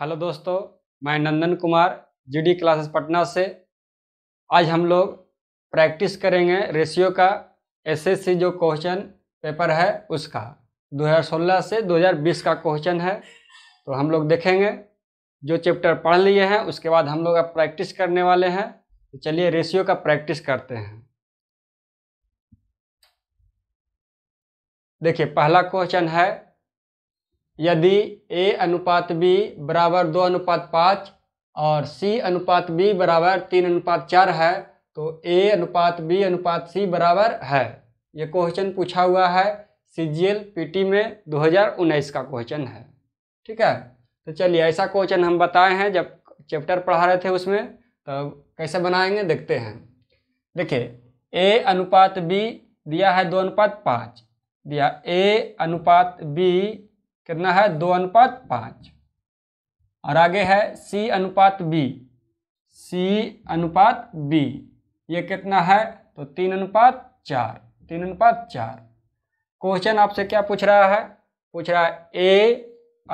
hello दोस्तों मैं Nandan Kumar GD classes Patna से आज हम लोग प्रैक्टिस करेंगे रेशियो का एसएससी जो क्वेश्चन पेपर है उसका 2016 से 2020 का क्वेश्चन है तो हम लोग देखेंगे जो चैप्टर पढ़ लिए हैं उसके बाद हम लोग अब प्रैक्टिस करने वाले हैं तो चलिए रेशियो का प्रैक्टिस करते हैं देखिए पहला क्वेश्चन है यदि ए अनुपात बी बराबर दो अनुपात पाँच और सी अनुपात बी बराबर तीन अनुपात चार है तो ए अनुपात बी अनुपात सी बराबर है ये क्वेश्चन पूछा हुआ है C G L P T में दो हज़ार उन्नीस का क्वेश्चन है ठीक है तो चलिए ऐसा क्वेश्चन हम बताए हैं जब चैप्टर पढ़ा रहे थे उसमें तब तो कैसे बनाएंगे देखते हैं देखिए ए अनुपात बी दिया है दो अनुपात पाँच दिया ए अनुपात बी कितना है दो अनुपात पाँच और आगे है सी अनुपात बी सी अनुपात बी ये कितना है तो तीन अनुपात चार तीन अनुपात चार क्वेश्चन आपसे क्या पूछ रहा है पूछ रहा है ए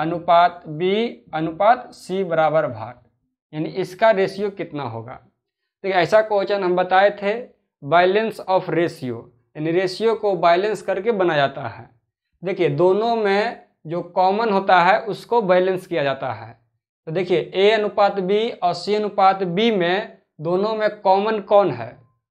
अनुपात बी अनुपात सी बराबर भाग यानी इसका रेशियो कितना होगा तो ऐसा क्वेश्चन हम बताए थे बैलेंस ऑफ रेशियो यानी रेशियो को बैलेंस करके बनाया जाता है देखिए दोनों में जो कॉमन होता है उसको बैलेंस किया जाता है तो देखिए ए अनुपात बी और सी अनुपात बी में दोनों में कॉमन कौन है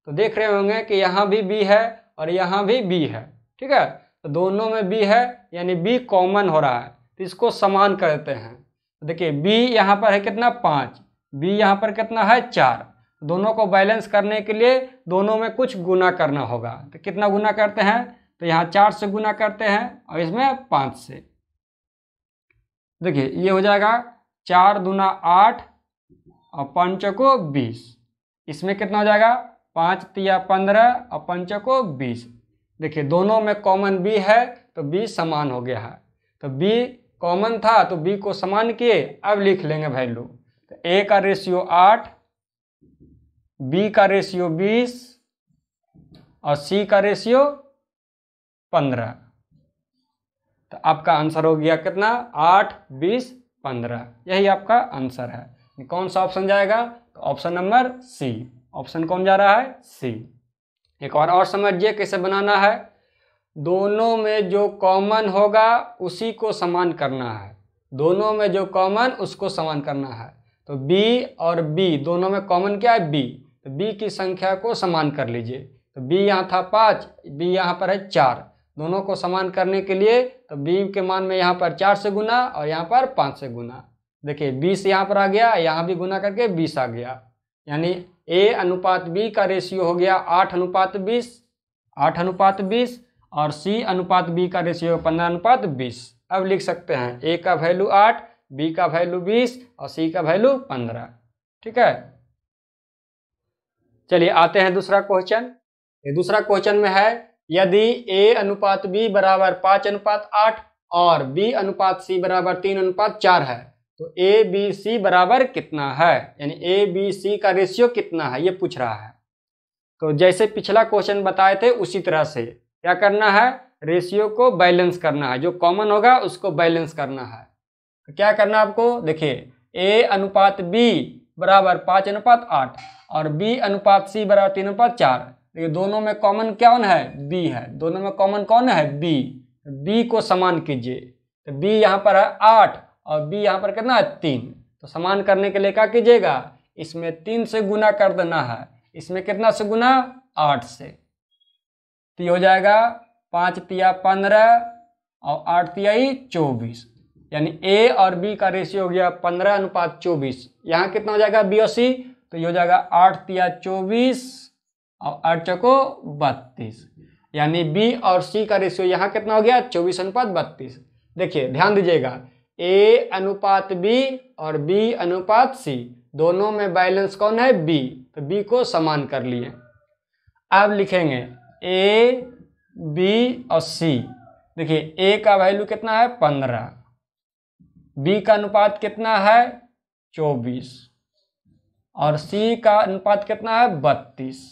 तो देख रहे होंगे कि यहाँ भी बी है और यहाँ भी बी है ठीक है तो दोनों में बी है यानी बी कॉमन हो रहा है तो इसको समान कर देते हैं तो देखिए बी यहाँ पर है कितना पाँच बी यहाँ पर कितना है चार दोनों को बैलेंस करने के लिए दोनों में कुछ गुना करना होगा तो कितना गुना करते हैं तो यहाँ चार से गुना करते हैं और इसमें पाँच से देखिए ये हो जाएगा चार दूना आठ और पंच को बीस इसमें कितना हो जाएगा पाँच तिया पंद्रह और पंच को बीस देखिए दोनों में कॉमन बी है तो बी समान हो गया है तो बी कॉमन था तो बी को समान किए अब लिख लेंगे वैल्यू तो ए का रेशियो आठ बी का रेशियो बीस और सी का रेशियो पंद्रह तो आपका आंसर हो गया कितना आठ बीस पंद्रह यही आपका आंसर है कौन सा ऑप्शन जाएगा तो ऑप्शन नंबर सी ऑप्शन कौन जा रहा है सी एक और और समझिए कैसे बनाना है दोनों में जो कॉमन होगा उसी को समान करना है दोनों में जो कॉमन उसको समान करना है तो बी और बी दोनों में कॉमन क्या है बी तो बी की संख्या को समान कर लीजिए तो बी यहाँ था पाँच बी यहाँ पर है चार दोनों को समान करने के लिए तो बी के मान में यहाँ पर चार से गुना और यहाँ पर पाँच से गुना देखिए बीस यहाँ पर आ गया यहाँ भी गुना करके बीस आ गया यानी ए अनुपात बी का रेशियो हो गया आठ अनुपात बीस आठ अनुपात बीस और सी अनुपात बी का रेशियो पंद्रह अनुपात बीस अब लिख सकते हैं ए का वैल्यू आठ बी का वैल्यू बीस और सी का वैल्यू पंद्रह ठीक है चलिए आते हैं दूसरा क्वेश्चन ये दूसरा क्वेश्चन में है यदि ए अनुपात बी बराबर पाँच अनुपात आठ और बी अनुपात सी बराबर तीन अनुपात चार है तो ए बी सी बराबर कितना है यानी ए बी सी का रेशियो कितना है ये पूछ रहा है तो जैसे पिछला क्वेश्चन बताए थे उसी तरह से क्या करना है रेशियो को बैलेंस करना है जो कॉमन होगा उसको बैलेंस करना है तो क्या करना आपको देखिए ए अनुपात बी बराबर पाँच अनुपात आठ और बी अनुपात सी बराबर तीन अनुपात चार देखिए दोनों में कॉमन कौन है बी है दोनों में कॉमन कौन है बी बी को समान कीजिए तो बी यहाँ पर है आठ और बी यहाँ पर कितना है तीन तो समान करने के लिए क्या कीजिएगा इसमें तीन से गुना कर देना है इसमें कितना से गुना आठ से तो हो जाएगा पाँच तिया पंद्रह और आठ तियाई चौबीस यानी ए और बी का रेशियो हो गया पंद्रह अनुपात चौबीस यहाँ कितना हो जाएगा बी और सी तो ये हो जाएगा आठ तिया चौबीस और आठ चौको बत्तीस यानी बी और सी का रेशियो यहाँ कितना हो गया चौबीस अनुपात बत्तीस देखिए ध्यान दीजिएगा ए अनुपात बी और बी अनुपात सी दोनों में बैलेंस कौन है बी तो बी को समान कर लिए अब लिखेंगे ए बी और सी देखिए ए का वैल्यू कितना है पंद्रह बी का अनुपात कितना है चौबीस और सी का अनुपात कितना है बत्तीस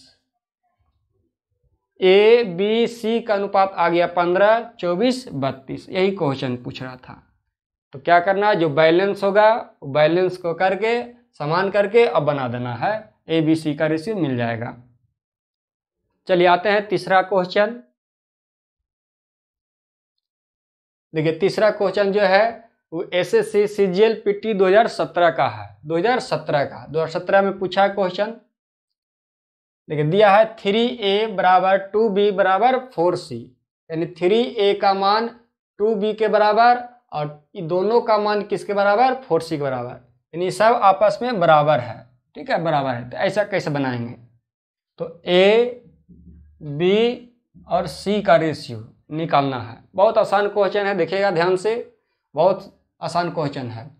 ए बी सी का अनुपात आ गया पंद्रह चौबीस बत्तीस यही क्वेश्चन पूछ रहा था तो क्या करना है जो बैलेंस होगा बैलेंस को करके समान करके अब बना देना है ए बी सी का रेशियो मिल जाएगा चलिए आते हैं तीसरा क्वेश्चन देखिए तीसरा क्वेश्चन जो है वो S S C C G L P T दो हजार सत्रह का है दो हजार सत्रह का दो हजार सत्रह में पूछा है क्वेश्चन लेकिन दिया है थ्री ए बराबर टू बी बराबर फोर सी यानी थ्री ए का मान टू बी के बराबर और दोनों का मान किसके बराबर फोर सी के बराबर यानी सब आपस में बराबर है ठीक है बराबर है तो ऐसा कैसे बनाएंगे तो ए बी और सी का रेशियो निकालना है बहुत आसान क्वेश्चन है देखिएगा ध्यान से बहुत आसान क्वेश्चन है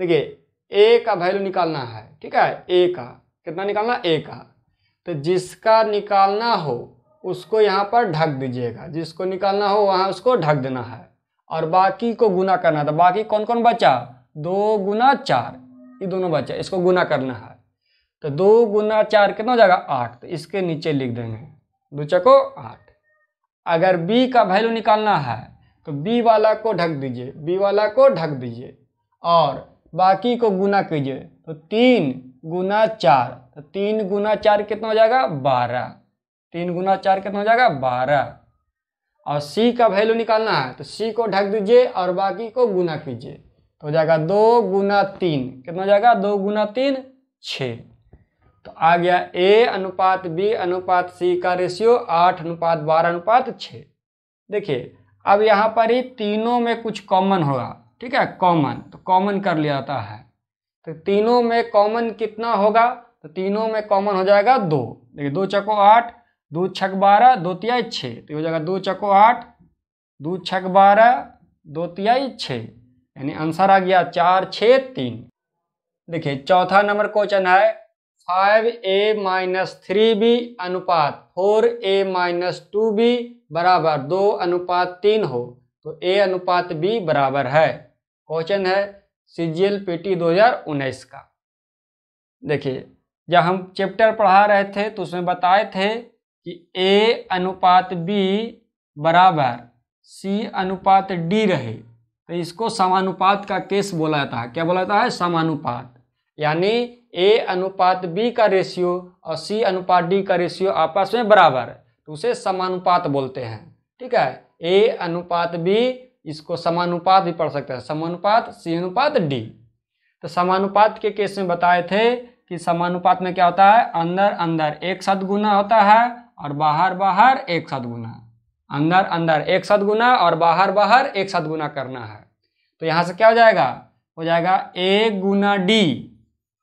देखिए ए का वैल्यू निकालना है ठीक है ए का कितना निकालना ए का तो जिसका निकालना हो उसको यहाँ पर ढक दीजिएगा जिसको निकालना हो वहाँ उसको ढक देना है और बाकी को गुना करना था तो बाकी कौन कौन बचा दो गुना चार ये दोनों बचा इसको गुना करना है तो दो गुना चार कितना हो जाएगा आठ तो इसके नीचे लिख देंगे दो चको आठ अगर बी का वैल्यू निकालना है तो बी वाला को ढक दीजिए बी वाला को ढक दीजिए और बाकी को गुना कीजिए तो तीन गुना चार तो तीन गुना चार कितना हो जाएगा बारह तीन गुना चार कितना हो जाएगा बारह और सी का वैल्यू निकालना है तो सी को ढक दीजिए और बाकी को गुना कीजिए तो हो जाएगा दो गुना तीन कितना हो जाएगा दो गुना तीन छ तो आ गया ए अनुपात बी अनुपात सी का रेशियो आठ अनुपात बारह अनुपात छः देखिए अब यहाँ पर ही तीनों में कुछ कॉमन होगा ठीक है कॉमन तो कॉमन कर लिया जाता है तो तीनों में कॉमन कितना होगा तो तीनों में कॉमन हो जाएगा दो देखिए दो चको आठ दो छक बारह दो तिया छः तो हो जाएगा दो चको आठ दो छक बारह दो तियाई छः यानी आंसर आ गया चार छः तीन देखिए चौथा नंबर क्वेश्चन है five A minus three B अनुपात four A minus two B बराबर दो अनुपात तीन हो तो ए अनुपात बी बराबर है क्वेश्चन है सी जी एल पेटी दो का देखिए जब हम चैप्टर पढ़ा रहे थे तो उसमें बताए थे कि ए अनुपात बी बराबर सी अनुपात डी रहे तो इसको समानुपात का केस बोला जाता है क्या बोला जाता है समानुपात यानी ए अनुपात बी का रेशियो और सी अनुपात डी का रेशियो आपस में बराबर तो उसे समानुपात बोलते हैं ठीक है ए अनुपात बी इसको समानुपात भी पढ़ सकते हैं समानुपात सी अनुपात डी तो समानुपात के केस में बताए थे कि समानुपात में क्या होता है अंदर अंदर एक सदगुना होता है और बाहर बाहर एक गुना अंदर अंदर एक सदगुना और बाहर बाहर एक सदगुना करना है तो यहाँ से क्या हो जाएगा हो जाएगा ए गुना डी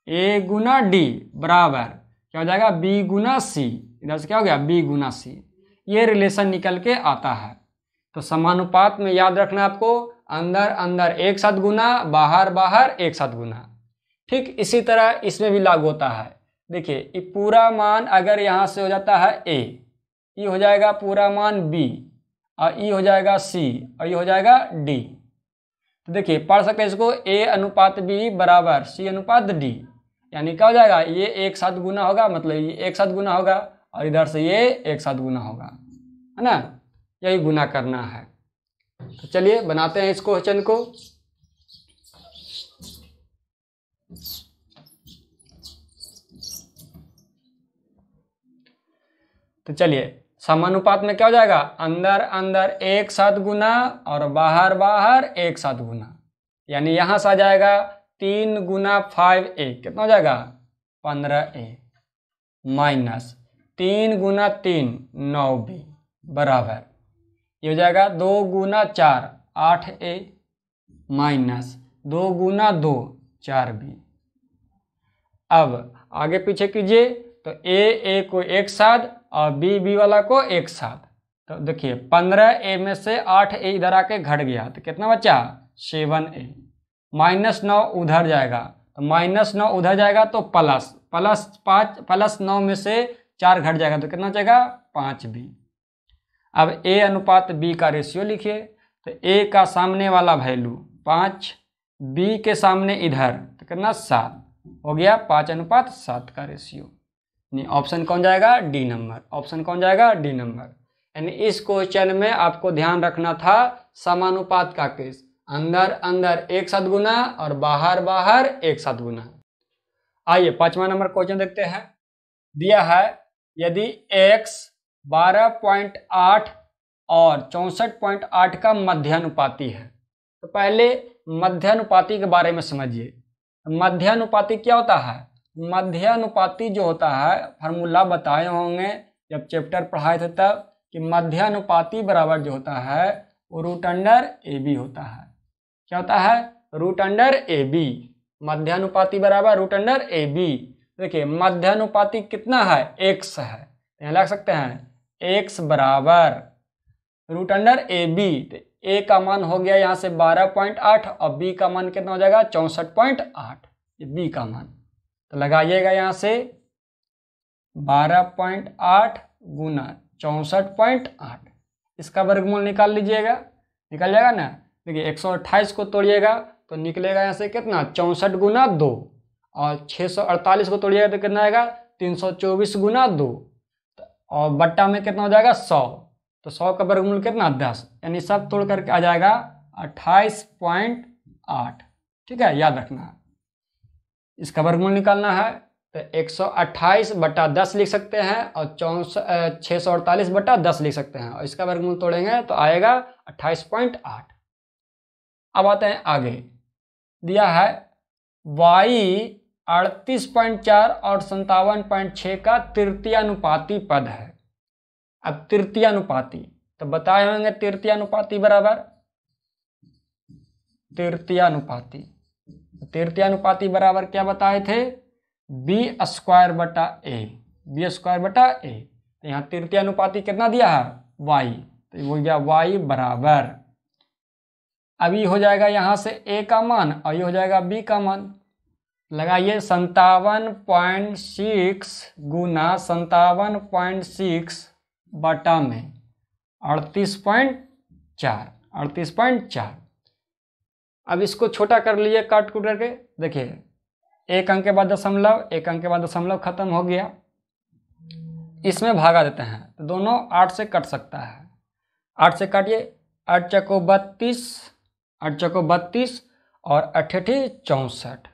ए गुना डी बराबर क्या हो जाएगा बी गुना सी इधर से क्या हो गया बी गुना सी ये रिलेशन निकल के आता है तो समानुपात में याद रखना आपको अंदर अंदर एक साथ गुना बाहर बाहर एक साथ गुना ठीक इसी तरह इसमें भी लागू होता है देखिए ये पूरा मान अगर यहाँ से हो जाता है ए ये हो जाएगा पूरा मान बी और ये हो जाएगा सी और ये हो जाएगा डी तो देखिए पढ़ सकते हैं इसको ए अनुपात बी बराबर सी अनुपात डी यानी क्या हो जाएगा ये एक साथ गुना होगा मतलब ये एक साथ गुना होगा और इधर से ये एक साथ गुना होगा है ना यही गुना करना है तो चलिए बनाते हैं इस क्वेश्चन को तो चलिए समानुपात में क्या हो जाएगा अंदर अंदर एक साथ गुना और बाहर बाहर एक साथ गुना यानी यहां से आ जाएगा तीन गुना फाइव ए कितना हो जाएगा पंद्रह ए माइनस तीन गुना तीन नौ बी बराबर ये हो जाएगा दो गुना चार आठ ए माइनस दो गुना दो चार बी अब आगे पीछे कीजिए तो ए ए को एक साथ और बी बी वाला को एक साथ तो देखिए पंद्रह ए में से आठ ए इधर आके घट गया तो कितना बचा सेवन ए माइनस नौ उधर जाएगा तो माइनस नौ उधर जाएगा तो प्लस प्लस पाँच प्लस नौ में से चार घट जाएगा तो कितना जाएगा पाँच बी अब ए अनुपात बी का रेशियो लिखिए तो ए का सामने वाला वैल्यू पाँच बी के सामने इधर तो कितना सात हो गया पाँच अनुपात सात का रेशियो यानी ऑप्शन कौन जाएगा डी नंबर ऑप्शन कौन जाएगा डी नंबर यानी इस क्वेश्चन में आपको ध्यान रखना था समानुपात का केस अंदर अंदर एक साथ गुना और बाहर बाहर एक साथ गुना आइए पांचवा नंबर क्वेश्चन देखते हैं दिया है यदि एक्स 12.8 और चौंसठ पॉइंट आठ का मध्यानुपाती है तो पहले मध्यानुपाती के बारे में समझिए मध्यानुपाती क्या होता है मध्यानुपाती जो होता है फार्मूला बताए होंगे जब चैप्टर पढ़ाए थे तब कि मध्यानुपाती बराबर जो होता है वो रूट अंडर ए बी होता है क्या होता है रूट अंडर ए बी मध्यानुपाती बराबर रूट अंडर ए बी देखिए मध्यानुपाती कितना है एक्स है तो यहाँ लग सकते हैं एक्स बराबर रूट अंडर ए बी तो ए का मान हो गया यहाँ से बारह पॉइंट आठ और बी का मान कितना हो जाएगा चौंसठ पॉइंट आठ ये बी का मान तो लगाइएगा यहाँ से बारह पॉइंट आठ गुना चौंसठ पॉइंट आठ इसका वर्गमूल निकाल लीजिएगा निकल जाएगा ना देखिए एक सौ अट्ठाईस को तोड़िएगा तो निकलेगा यहाँ से कितना चौंसठ गुना दो और छः सौ अड़तालीस को तोड़िएगा तो कितना आएगा तीन सौ चौबीस गुना दो और बट्टा में कितना हो जाएगा सौ तो सौ का वर्गमूल कितना दस यानी सब तोड़ करके आ जाएगा अट्ठाईस पॉइंट आठ ठीक है याद रखना इसका वर्गमूल निकालना है तो एक सौ अट्ठाईस बट्टा दस लिख सकते हैं और चौस छः सौ अड़तालीस बट्टा दस लिख सकते हैं और इसका वर्गमूल तोड़ेंगे तो आएगा अट्ठाईस पॉइंट आठ अब आते हैं आगे दिया है वाई अड़तीस पॉइंट चार और संतावन पॉइंट छः का तृतीयानुपाती पद है अब तृतीयानुपाती तो बताए होंगे तृतीयानुपाती बराबर तृतीयानुपाती तृतीयानुपाती बराबर क्या बताए थे बी स्क्वायर बटा ए बी स्क्वायर बटा ए तो यहाँ तृतीयानुपाती कितना दिया है वाई तो हो गया वाई बराबर अभी हो जाएगा यहाँ से ए का मान और ये हो जाएगा बी का मान लगाइए संतावन पॉइंट सिक्स गुना संतावन पॉइंट सिक्स बटा में अड़तीस पॉइंट चार अड़तीस पॉइंट चार अब इसको छोटा कर लिए काट कूट करके देखिए एक अंक के बाद दशमलव एक अंक के बाद दशमलव खत्म हो गया इसमें भागा देते हैं तो दोनों आठ से कट सकता है आठ से काटिए आठ चको बत्तीस आठ चको बत्तीस और अठी चौंसठ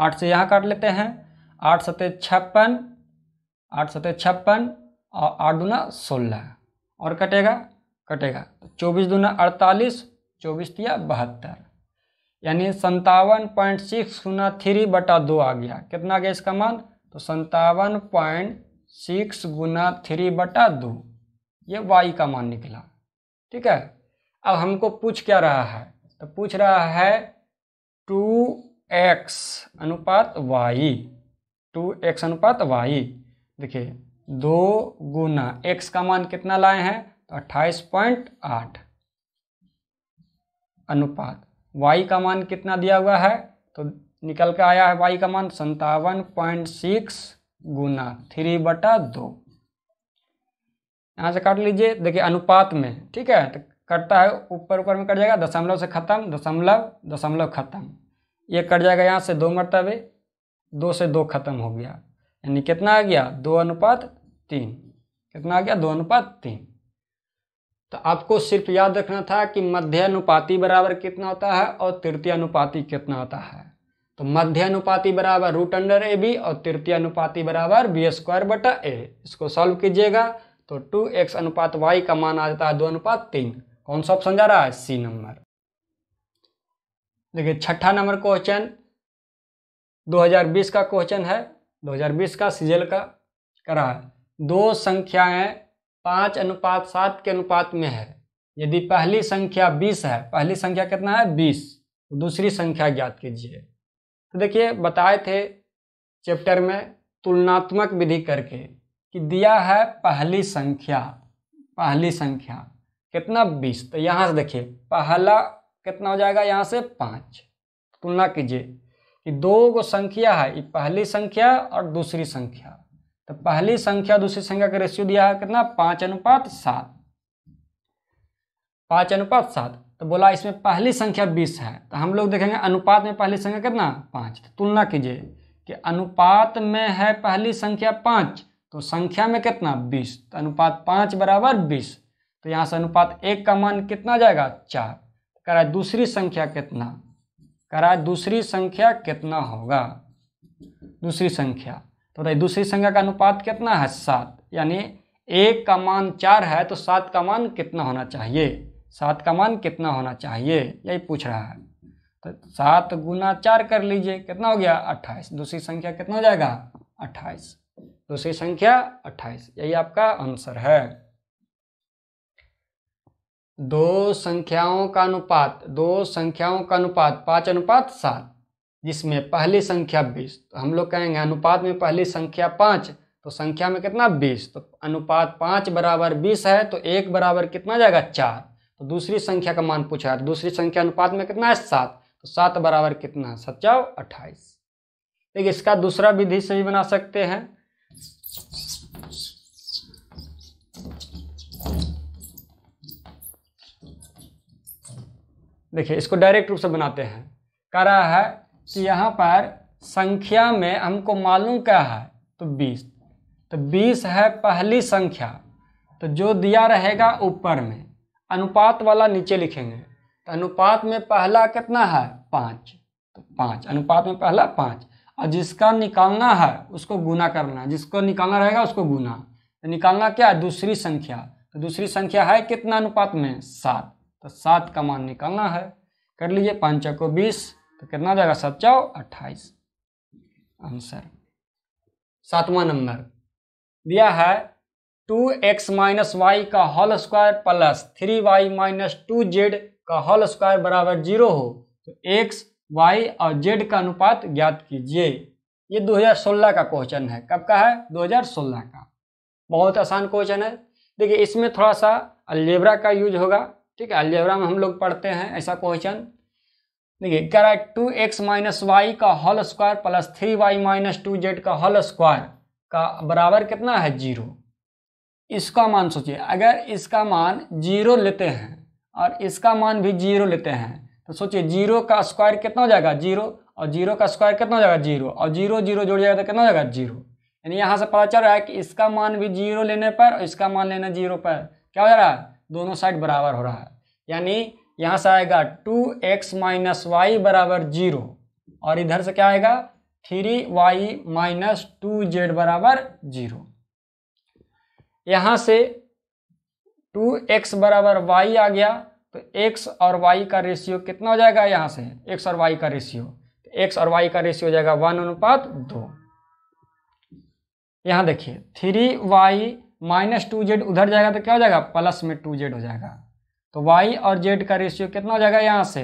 आठ से यहाँ काट लेते हैं आठ सतह छप्पन आठ सतह छप्पन और आठ दूना सोलह और कटेगा कटेगा तो चौबीस दूना अड़तालीस चौबीस दिया बहत्तर यानी संतावन पॉइंट सिक्स गुना थ्री बटा दो आ गया कितना आ गया इसका मान तो संतावन पॉइंट सिक्स गुना थ्री बटा दो ये वाई का मान निकला ठीक है अब हमको पूछ क्या रहा है तो पूछ रहा है टू एक्स अनुपात वाई टू एक्स अनुपात वाई देखिए दो गुना एक्स का मान कितना लाए हैं तो अट्ठाईस पॉइंट आठ अनुपात वाई का मान कितना दिया हुआ है तो निकल के आया है वाई का मान संतावन पॉइंट सिक्स गुना थ्री बटा दो यहाँ से काट लीजिए देखिए अनुपात में ठीक है तो कटता है ऊपर ऊपर में कट जाएगा दशमलव से खत्म दशमलव दशमलव खत्म ये कट जाएगा यहाँ से दो मरतबे दो से दो खत्म हो गया यानी कितना आ गया दो अनुपात तीन कितना आ गया दो अनुपात तीन तो आपको सिर्फ याद रखना था कि मध्य अनुपाति बराबर कितना होता है और तृतीय अनुपाति कितना होता है तो मध्य अनुपाति बराबर रूट अंडर ए बी और तृतीय अनुपाति बराबर बी स्क्वायर बटा ए इसको सॉल्व कीजिएगा तो टू एक्स अनुपात वाई का मान आ जाता है दो अनुपात तीन कौन सा ऑप्शन जा रहा है सी नंबर देखिए छठा नंबर क्वेश्चन 2020 का क्वेश्चन है 2020 का सीजल का करा है दो संख्याएं पाँच अनुपात सात के अनुपात में है यदि पहली संख्या बीस है पहली संख्या कितना है बीस तो दूसरी संख्या ज्ञात कीजिए तो देखिए बताए थे चैप्टर में तुलनात्मक विधि करके कि दिया है पहली संख्या पहली संख्या कितना बीस तो यहाँ से देखिए पहला कितना हो जाएगा यहाँ से पाँच तुलना कीजिए कि दो गो संख्या है ये पहली संख्या और दूसरी संख्या तो पहली संख्या दूसरी संख्या का रेशियो दिया है कितना पाँच अनुपात सात पाँच अनुपात सात तो बोला इसमें पहली संख्या बीस है तो हम लोग देखेंगे अनुपात में पहली संख्या कितना पाँच तो तुलना कीजिए कि अनुपात में है पहली संख्या पाँच तो संख्या में कितना बीस तो अनुपात पाँच बराबर बीस तो यहाँ से अनुपात एक का मान कितना जाएगा चार करा दूसरी संख्या कितना करा दूसरी संख्या कितना होगा दूसरी संख्या तो बताइए दूसरी संख्या का अनुपात कितना है सात यानी एक का मान चार है तो सात का मान कितना होना चाहिए सात का मान कितना होना चाहिए यही पूछ रहा है तो सात गुना चार कर लीजिए कितना हो गया अट्ठाईस दूसरी संख्या कितना हो जाएगा अट्ठाईस दूसरी संख्या अट्ठाईस यही आपका आंसर है दो संख्याओं का अनुपात दो संख्याओं का अनुपात पाँच अनुपात सात जिसमें पहली संख्या बीस तो हम लोग कहेंगे अनुपात में पहली संख्या पाँच तो संख्या में कितना बीस तो अनुपात पाँच बराबर बीस है तो एक बराबर कितना जाएगा चार तो दूसरी संख्या का मान पूछा है तो दूसरी संख्या अनुपात में कितना है सात तो सात बराबर कितना है सचाओ अट्ठाईस देखिए इसका दूसरा विधि से भी बना सकते हैं देखिए इसको डायरेक्ट रूप से बनाते हैं कह रहा है कि यहाँ पर संख्या में हमको मालूम क्या है तो बीस तो बीस है पहली संख्या तो जो दिया रहेगा ऊपर में अनुपात वाला नीचे लिखेंगे तो अनुपात में पहला कितना है पाँच तो पाँच अनुपात में पहला पाँच और जिसका निकालना है उसको गुना करना है जिसको निकालना रहेगा उसको गुना तो निकालना क्या है दूसरी संख्या तो दूसरी संख्या है कितना अनुपात में सात तो सात का मान निकालना है कर लीजिए पाँच को बीस तो कितना जाएगा सात चौ अट्ठाईस आंसर सातवां नंबर दिया है टू एक्स माइनस वाई का whole square plus three Y minus two Z का होल स्क्वायर बराबर जीरो हो तो एक्स वाई और जेड का अनुपात ज्ञात कीजिए ये 2016 का क्वेश्चन है कब का है 2016 का बहुत आसान क्वेश्चन है देखिए इसमें थोड़ा सा अल्जेब्रा का यूज होगा ठीक है अलजेबरा में हम लोग पढ़ते हैं ऐसा क्वेश्चन देखिए कह रहा है टू एक्स माइनस वाई का whole square plus three Y minus two Z का होल स्क्वायर का बराबर कितना है जीरो इसका मान सोचिए अगर इसका मान जीरो लेते हैं और इसका मान भी जीरो लेते हैं तो सोचिए जीरो का स्क्वायर कितना हो जाएगा जीरो और जीरो का स्क्वायर कितना हो जाएगा जीरो और जीरो जीरो जोड़ जाएगा तो कितना हो जाएगा जीरो यानी यहाँ से पता चल रहा है कि इसका मान भी जीरो लेने पर और इसका मान लेना जीरो पर क्या हो जा रहा है दोनों साइड बराबर हो रहा है यानी यहाँ से आएगा टू एक्स माइनस वाई बराबर जीरो और इधर से क्या आएगा three Y minus two Z बराबर जीरो यहाँ से टू एक्स बराबर वाई आ गया तो एक्स और वाई का रेशियो कितना हो जाएगा यहाँ से एक्स और वाई का रेशियो तो एक्स और वाई का रेशियो हो जाएगा वन अनुपात दो यहाँ देखिए three Y minus two Z उधर जाएगा तो क्या हो जाएगा प्लस में टू जेड हो जाएगा तो वाई और जेड का रेशियो कितना हो जाएगा यहाँ से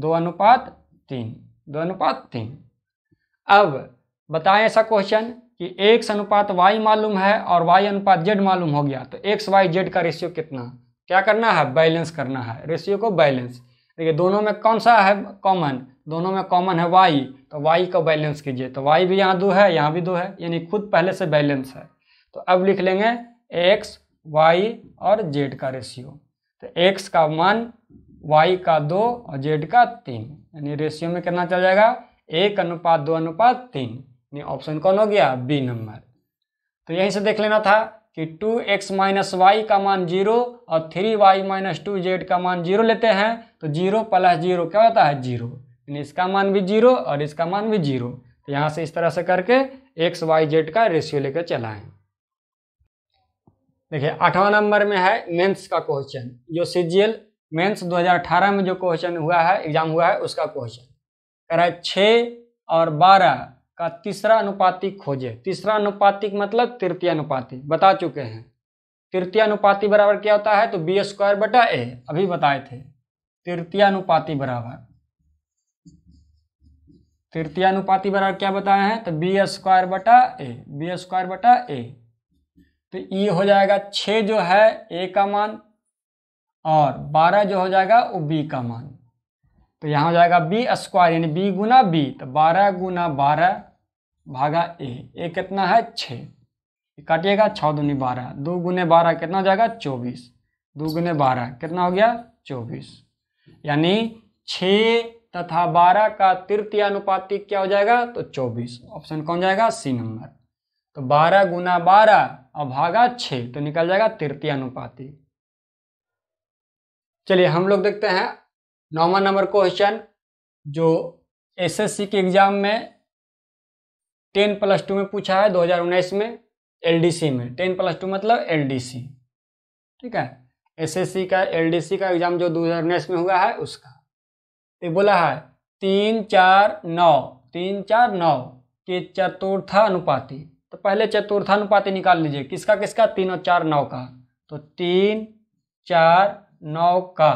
दो अनुपात तीन दो अनुपात तीन अब बताएं ऐसा क्वेश्चन कि एक्स अनुपात वाई मालूम है और वाई अनुपात जेड मालूम हो गया तो एक्स वाई जेड का रेशियो कितना क्या करना है बैलेंस करना है रेशियो को बैलेंस देखिए दोनों में कौन सा है कॉमन दोनों में कॉमन है वाई तो वाई को बैलेंस कीजिए तो वाई भी यहाँ दो है यहाँ भी दो है यानी खुद पहले से बैलेंस है तो अब लिख लेंगे एक्स वाई और जेड का रेशियो तो एक्स का वन वाई का दो और जेड का तीन यानी रेशियो में कितना चल जाएगा एक अनुपात दो अनुपात तीन यानी ऑप्शन कौन हो गया बी नंबर तो यहीं से देख लेना था कि टू एक्स माइनस वाई का मान जीरो और three Y minus two Z का मान जीरो लेते हैं तो जीरो प्लस जीरो क्या होता है जीरो यानी इसका मान भी जीरो और इसका मान भी जीरो तो यहाँ से इस तरह से करके एक्स वाई जेड का रेशियो लेकर चलाएं देखिए आठवां नंबर में है मेंस का क्वेश्चन जो सीजीएल मेंस 2018 में जो क्वेश्चन हुआ है एग्जाम हुआ है उसका क्वेश्चन कह रहा है छः और बारह का तीसरा अनुपातिक खोजे तीसरा अनुपातिक मतलब तृतीय अनुपातिक बता चुके हैं तृतीय अनुपाति बराबर क्या होता है तो बी स्क्वायर बटा ए अभी बताए थे तृतीय अनुपाति बराबर तृतीय अनुपाति बराबर क्या बताए हैं तो बी स्क्वायर बटा ए बी स्क्वायर बटा ए तो ई हो जाएगा छः जो है ए का मान और बारह जो हो जाएगा वो बी का मान तो यहाँ हो जाएगा बी स्क्वायर यानी बी गुना बी तो बारह गुना बारह भागा ए ए कितना है छः काटिएगा छः दूनी बारह दो गुने बारह कितना हो जाएगा चौबीस दो गुने बारह कितना हो गया चौबीस यानी छ तथा बारह का तृतीय अनुपातिक क्या हो जाएगा तो चौबीस ऑप्शन कौन जाएगा सी नंबर तो बारह गुना बारह और भागा छः तो निकल जाएगा तृतीय अनुपाती चलिए हम लोग देखते हैं नौवा नंबर क्वेश्चन जो एसएससी के एग्जाम में टेन प्लस टू में पूछा है 2019 में एलडीसी में टेन प्लस टू मतलब एलडीसी ठीक है एसएससी का एलडीसी का एग्जाम जो दो में हुआ है उसका तो बोला है तीन चार नौ तीन चार नौ के चतुर्थ अनुपाती तो पहले चतुर्थानुपात निकाल लीजिए किसका किसका तीन और चार नौ का तो तीन चार नौ का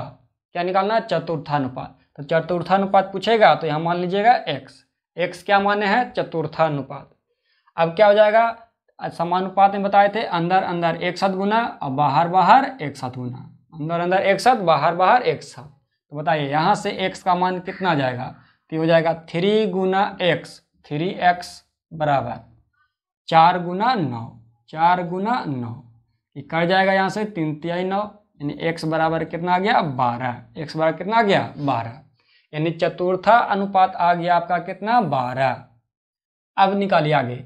क्या निकालना है चतुर्थानुपात तो चतुर्थानुपात पूछेगा तो यहाँ मान लीजिएगा एक्स एक्स क्या माने हैं चतुर्थानुपात अब क्या हो जाएगा समानुपात में बताए थे अंदर अंदर एक साथ गुना और बाहर बाहर एक साथ गुना अंदर अंदर एक साथ बाहर बाहर एक साथ तो बताइए यहाँ से एक्स का मान कितना जाएगा तो हो जाएगा थ्री गुना एक्स थ्री एक्स बराबर चार गुना नौ चार गुना नौ ये कट जाएगा यहाँ से तीन तिहाई नौ यानी एक्स बराबर कितना आ गया बारह एक्स बराबर कितना आ गया बारह यानी चतुर्था अनुपात आ गया आपका कितना बारह अब निकालिए आगे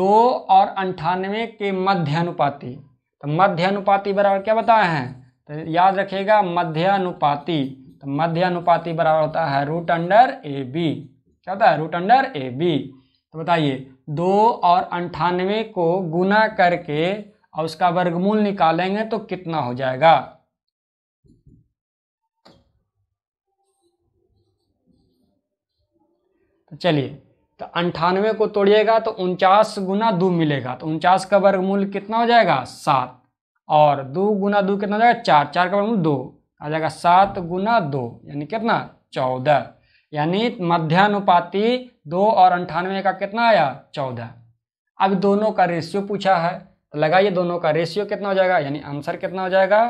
दो और अंठानवे के मध्य अनुपाति तो मध्य अनुपाति बराबर क्या बताए हैं तो याद रखिएगा मध्य अनुपाति तो मध्य अनुपाति बराबर होता है रूट अंडर ए बी क्या होता है रूट अंडर ए बी तो बताइए दो और अंठानवे को गुना करके और उसका वर्गमूल निकालेंगे तो कितना हो जाएगा तो चलिए तो अंठानवे को तोड़िएगा तो उनचास गुना दो मिलेगा तो उनचास का वर्गमूल कितना हो जाएगा सात और दो गुना दो कितना हो जाएगा चार चार का वर्गमूल दो आ जाएगा सात गुना दो यानी कितना चौदह यानी मध्यानुपाती दो और अंठानवे का कितना आया चौदह अब दोनों का रेशियो पूछा है तो लगाइए दोनों का रेशियो कितना हो जाएगा यानी आंसर कितना हो जाएगा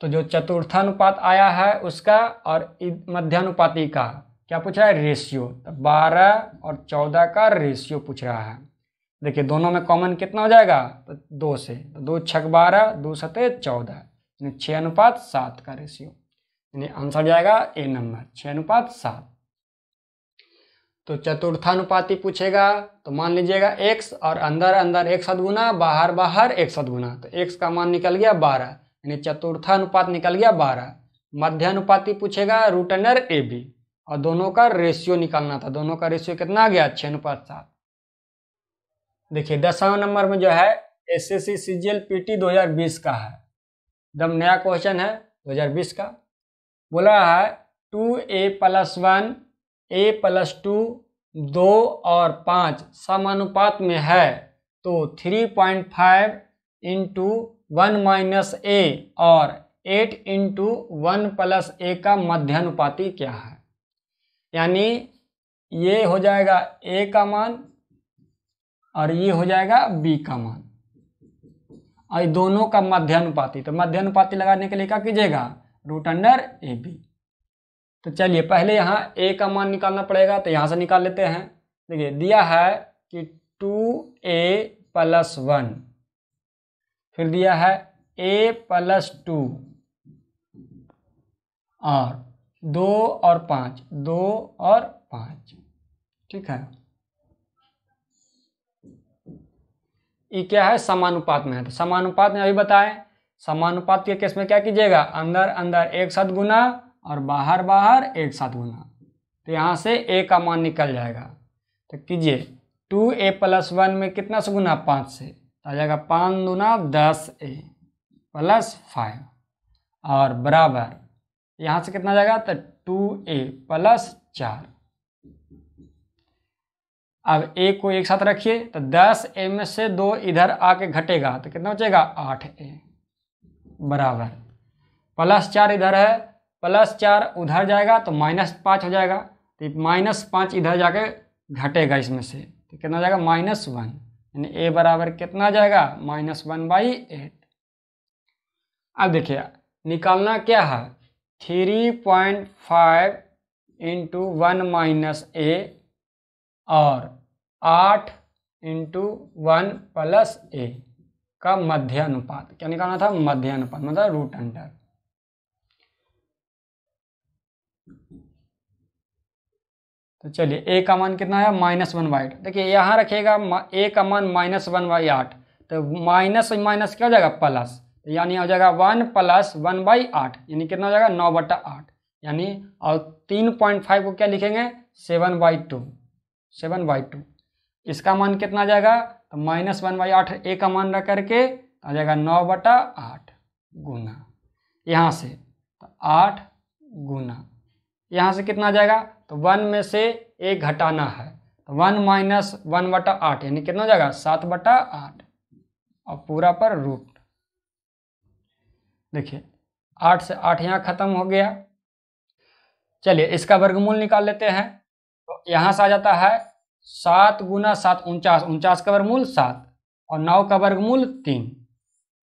तो जो चतुर्थानुपात आया है उसका और मध्यानुपाती का क्या पूछ रहा है रेशियो तो बारह और चौदह का रेशियो पूछ रहा है देखिए दोनों में कॉमन कितना हो जाएगा तो दो से तो दो छक बारह दो सते चौदह यानी छः अनुपात सात का रेशियो यानी आंसर जाएगा ए नंबर छः अनुपात सात तो चतुर्थानुपाति पूछेगा तो मान लीजिएगा एक्स और अंदर अंदर एक सदगुना बाहर बाहर एक सदगुना तो एक्स का मान निकल गया बारह यानी चतुर्थानुपात निकल गया बारह अनुपाति पूछेगा रूट अंडर ए बी और दोनों का रेशियो निकालना था दोनों का रेशियो कितना आ गया छः अनुपात सात देखिए दसवा नंबर में जो है S S C C G L P T दो हज़ार बीस का है एकदम नया क्वेश्चन है दो हज़ार बीस का बोला है two A plus one A plus two दो और पाँच समानुपात में है तो three point five into one minus A और eight into one plus A का मध्यानुपाती क्या है यानी ये हो जाएगा ए का मान और ये हो जाएगा बी का मान और दोनों का मध्यानुपाती तो मध्यानुपाती लगाने के लिए क्या कीजिएगा रूट अंडर ए बी तो चलिए पहले यहाँ ए का मान निकालना पड़ेगा तो यहाँ से निकाल लेते हैं देखिए दिया है कि टू ए प्लस वन फिर दिया है ए प्लस टू और दो और पाँच दो और पाँच ठीक है ये क्या है समानुपात में है तो समानुपात में अभी बताएं समानुपात के केस में क्या कीजिएगा अंदर अंदर एक साथ गुना और बाहर बाहर एक साथ गुना तो यहाँ से ए का मान निकल जाएगा तो कीजिए टू ए प्लस वन में कितना से गुना पाँच से तो आ जाएगा पाँच गुना दस ए प्लस फाइव और बराबर यहाँ से कितना जाएगा तो टू ए प्लस चार अब ए को एक साथ रखिए तो दस ए में से दो इधर आके घटेगा तो कितना बचेगा आठ ए बराबर प्लस चार इधर है प्लस चार उधर जाएगा तो माइनस पाँच हो जाएगा तो माइनस पाँच इधर जाके घटेगा इसमें से तो कितना जाएगा माइनस वन यानी ए बराबर कितना जाएगा माइनस वन बाई एट अब देखिए निकालना क्या है three point five into one minus A और आठ इंटू वन प्लस ए का मध्य अनुपात क्या निकालना था मध्य अनुपात मतलब रूट अंडर तो चलिए ए का मान कितना है माइनस वन बाई आठ देखिए यहाँ रखेगा ए का मान माइनस वन बाई आठ तो माइनस माइनस क्या हो जाएगा प्लस तो यानी हो जाएगा वन प्लस वन बाई आठ यानी कितना हो जाएगा नौ बटा आठ यानी और तीन पॉइंट फाइव को क्या लिखेंगे seven by two seven by two इसका मान कितना आ जाएगा तो माइनस वन बाई आठ ए का मान रख करके आ जाएगा नौ बटा आठ गुना यहाँ से तो आठ गुना यहाँ से कितना आ जाएगा तो वन में से एक घटाना है तो वन माइनस वन बटा आठ यानी कितना हो जाएगा सात बटा आठ और पूरा पर रूट देखिए आठ से आठ यहाँ खत्म हो गया चलिए इसका वर्गमूल निकाल लेते हैं तो यहाँ से आ जाता है सात गुना सात उनचास उनचास का वर्गमूल सात और नौ का वर्गमूल तीन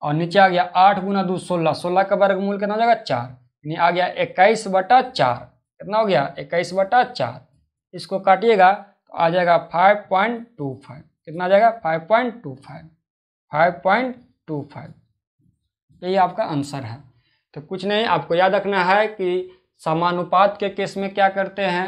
और नीचे आ गया आठ गुना दो सोलह सोलह का वर्गमूल कितना हो जाएगा चार यानी आ गया इक्कीस बटा चार कितना हो गया इक्कीस बटा चार इसको काटिएगा तो आ जाएगा फाइव पॉइंट टू फाइव कितना आ जाएगा five point two five five point two five यही आपका आंसर है तो कुछ नहीं आपको याद रखना है कि समानुपात के केस में क्या करते हैं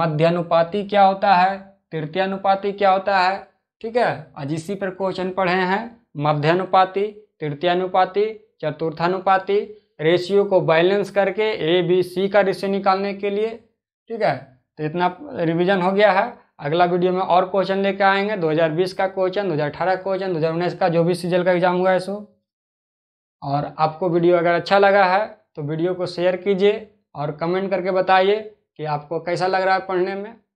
मध्यानुपाती क्या होता है तृतीयानुपाती क्या होता है ठीक है आज इसी पर क्वेश्चन पढ़े हैं मध्यानुपाती तृतीयानुपाती चतुर्थानुपाति रेशियो को बैलेंस करके ए बी सी का रेशियो निकालने के लिए ठीक है तो इतना रिवीजन हो गया है अगला वीडियो में और क्वेश्चन लेके आएंगे 2020 का क्वेश्चन 2018 क्वेश्चन दो का जो भी सीजल का एग्जाम हुआ है सो और आपको वीडियो अगर अच्छा लगा है तो वीडियो को शेयर कीजिए और कमेंट करके बताइए कि आपको कैसा लग रहा है पढ़ने में